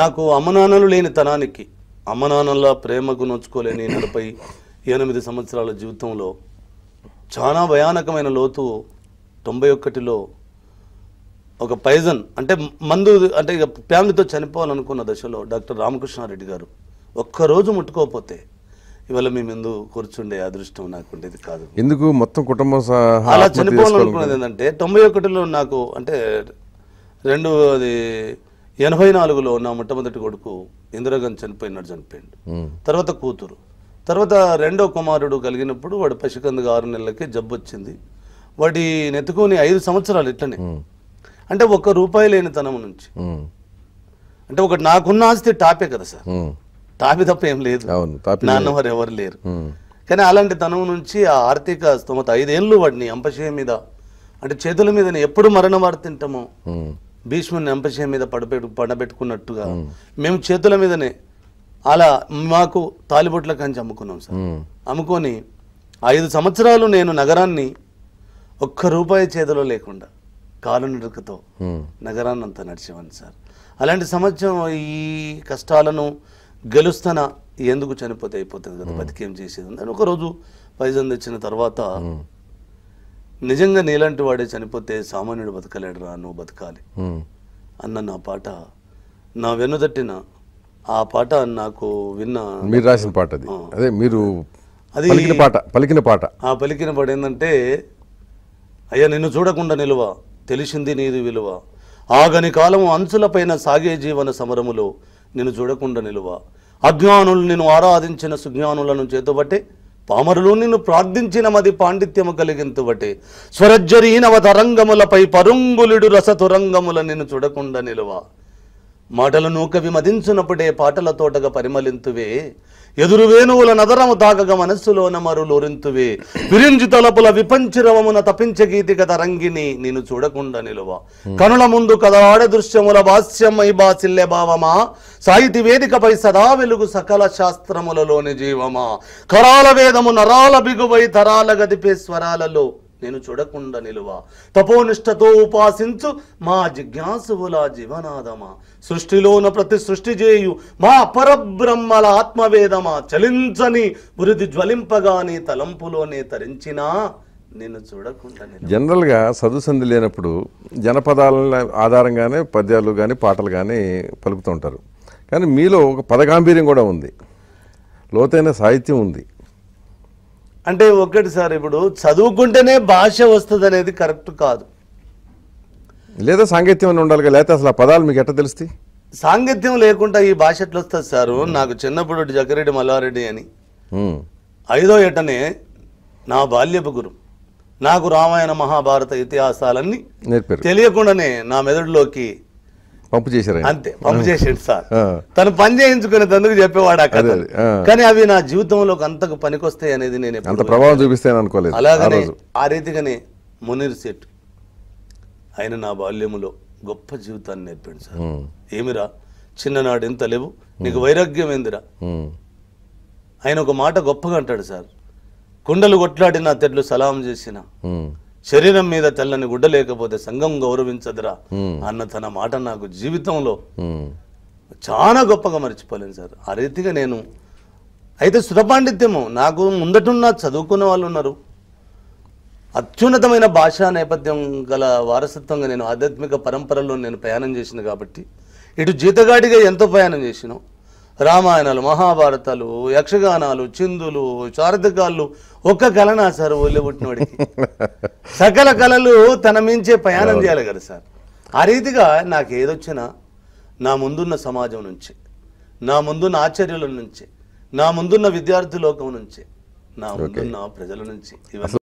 నాకు అమ్మనాన్నలు లేని తనానికి అమ్మనాన్నల ప్రేమకు నొచ్చుకోలేని నలభై ఎనిమిది సంవత్సరాల జీవితంలో చాలా భయానకమైన లోతు తొంభై ఒకటిలో ఒక పైజన్ అంటే మందు అంటే ఇక ఫ్యామిలీతో చనిపోవాలనుకున్న దశలో డాక్టర్ రామకృష్ణారెడ్డి గారు ఒక్కరోజు ముట్టుకోకపోతే ఇవాళ మీ ముందు కూర్చుండే అదృష్టం నాకు ఉండేది కాదు ఎందుకు మొత్తం కుటుంబం అలా చనిపోవాలనుకున్నది ఏంటంటే తొంభై ఒకటిలో నాకు అంటే రెండు అది ఎనభై నాలుగులో నా మొట్టమొదటి కొడుకు ఇందిరాగాంధీ చనిపోయినాడు చనిపోయిండు తర్వాత కూతురు తర్వాత రెండో కుమారుడు కలిగినప్పుడు వాడు పసికందుగా ఆరు నెలలకే జబ్బు వచ్చింది వాడి నెత్తుకొని ఐదు సంవత్సరాలు ఇట్లనే అంటే ఒక్క రూపాయి లేని తనము నుంచి అంటే ఒకటి నాకున్న ఆస్తి టాపే కదా సార్ టాపి తప్ప ఏం లేదు నాన్నవారు ఎవరు లేరు కానీ అలాంటి తనం నుంచి ఆ ఆర్థిక స్తోమత ఐదేళ్ళు వాడిని అంపశయ మీద అంటే చేతుల మీద ఎప్పుడు మరణ వారు తింటామో భీష్ముని అంపశయం మీద పడబెట్టు పడబెట్టుకున్నట్టుగా మేము చేతుల మీదనే అలా మాకు తాలిబొట్ల కంచి అమ్ముకున్నాం సార్ అమ్ముకొని ఐదు సంవత్సరాలు నేను నగరాన్ని ఒక్క రూపాయి చేతిలో లేకుండా కాలు నడుకతో నగరాన్ని అంతా నడిచేవాడిని సార్ అలాంటి సంవత్సరం ఈ కష్టాలను గెలుస్తాన ఎందుకు చనిపోతే అయిపోతుంది కదా బతికేం చేసేది అని ఒకరోజు పైజన్ తెచ్చిన తర్వాత నిజంగా నీలాంటి వాడే చనిపోతే సామాన్యుడు బతకలేడురా నువ్వు బతకాలి అన్న నా పాట నా వెన్నుదట్టిన ఆ పాట నాకు విన్న మీరు రాసిన పాట అది అదే మీరు అది పాట పలికిన పాట ఆ పలికిన పాట ఏంటంటే అయ్యా నిన్ను చూడకుండా నిలువ తెలిసింది నీది విలువ ఆగని కాలము అంచులపైన సాగే జీవన సమరములో నిన్ను చూడకుండా నిలువ అజ్ఞానులు నేను ఆరాధించిన సుజ్ఞానులను చేతబట్టే పామరులు నిన్ను మది పాండిత్యము కలిగింతువటే స్వరజ్జరీనవ తరంగములపై పరుంగులుడు రసతురంగముల నిన్ను చూడకుండా నిలువ మాటలు నూకవి మదించునప్పుడే పాటల తోటగా పరిమలింతువే వేణువుల నదరము తాగగ మనస్సులోన మరులోరింతువే విరించి తలపుల విపంచిరవమున తపించ కథ రంగిని నేను చూడకుండా నిలువ కనుల ముందు కదలాడ దృశ్యముల భాస్యమై బాసిల్లె భావమా సాహితీ వేదికపై సదా వెలుగు సకల శాస్త్రములలోని జీవమా కరాల వేదము నరాల బిగువై తరాల గదిపే స్వరాలలో నేను చూడకుండా నిలువ తపోనిష్టతో ఉపాసించు మా జిజ్ఞాసువుల జీవనాదమా సృష్టిలోన ప్రతి సృష్టి చేయు మా పరబ్రహ్మల ఆత్మవేదమా చలించని బురిది జ్వలింపగాని తలంపులోనే తరించినా నేను చూడకుండా జనరల్గా సదుసంధి లేనప్పుడు జనపదాల ఆధారంగానే పద్యాలు కానీ పాటలు కానీ పలుకుతూ ఉంటారు కానీ మీలో ఒక పదగాంభీర్యం కూడా ఉంది లోతైన సాహిత్యం ఉంది అంటే ఒకటి సార్ ఇప్పుడు చదువుకుంటేనే భాష వస్తుంది అనేది కరెక్ట్ కాదు లేదా సాంగత్యం ఉండాలి లేకపోతే అసలు ఆ పదాలు మీకు ఎట్లా తెలుస్తాయి సాంగత్యం లేకుండా ఈ భాష ఎట్లా వస్తుంది సారు నాకు చిన్నప్పుడు జగరెడ్డి మల్లారెడ్డి అని ఐదో ఏటనే నా బాల్యపు గురు నాకు రామాయణ మహాభారత ఇతిహాసాలన్నీ తెలియకుండానే నా మెదడులోకి పంపు చేశారు అంతే పంపు చేసాడు సార్ తను పని చేయించుకునే తందుకు చెప్పేవాడు ఆ కానీ అవి నా జీవితంలో అంతకు పనికొస్తాయి అనేది నేను అంత ప్రభావం చూపిస్తాను అనుకోలేదు అలాగే ఆ రీతిగానే మునీర్ సెట్ ఆయన నా బాల్యములో గొప్ప జీవితాన్ని నేర్పాడు సార్ ఏమిరా చిన్ననాడు ఎంత లేవు నీకు వైరాగ్యం ఏందిరా ఆయన ఒక మాట గొప్పగా అంటాడు సార్ కుండలు కొట్లాడిన తెడ్లు సలాం చేసిన శరీరం మీద తెల్లని గుడ్డ లేకపోతే సంఘం గౌరవించదురా అన్న తన మాట నాకు జీవితంలో చాలా గొప్పగా మర్చిపోలేను సార్ ఆ రీతిగా నేను అయితే సురపాండిత్యము నాకు ముందటున్న చదువుకున్న వాళ్ళు ఉన్నారు అత్యున్నతమైన భాషా నేపథ్యం గల వారసత్వంగా నేను ఆధ్యాత్మిక పరంపరలో నేను ప్రయాణం చేసిన కాబట్టి ఇటు జీతగాడిగా ఎంతో ప్రయాణం చేసినావు రామాయణాలు మహాభారతాలు యక్షగానాలు చిందులు చారిత్రకాలు ఒక్క నా సార్ ఒళ్ళబుట్టినవాడికి సకల కళలు తన మించే ప్రయాణం చేయాలి కదా సార్ ఆ రీతిగా నాకు ఏదొచ్చినా నా ముందున్న సమాజం నుంచి నా ముందున్న ఆచార్యుల నుంచి నా ముందున్న విద్యార్థి లోకం నుంచి నా ముందున్న ప్రజల నుంచి